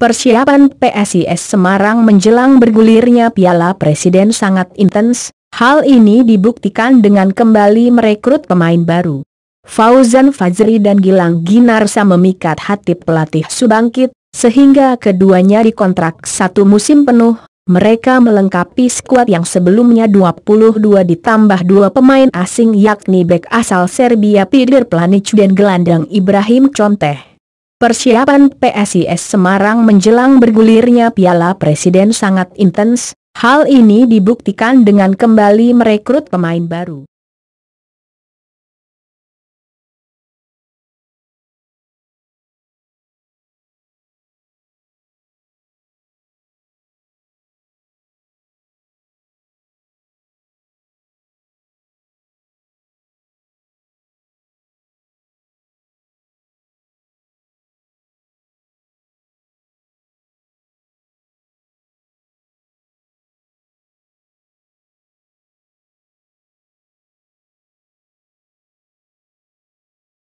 Persiapan PSIS Semarang menjelang bergulirnya Piala Presiden sangat intens, hal ini dibuktikan dengan kembali merekrut pemain baru. Fauzan Fajri dan Gilang Ginarsa memikat hati pelatih Subangkit, sehingga keduanya dikontrak satu musim penuh, mereka melengkapi skuad yang sebelumnya 22 ditambah dua pemain asing yakni bek asal Serbia Pidir Planic dan gelandang Ibrahim Conteh. Persiapan PSIS Semarang menjelang bergulirnya Piala Presiden sangat intens, hal ini dibuktikan dengan kembali merekrut pemain baru.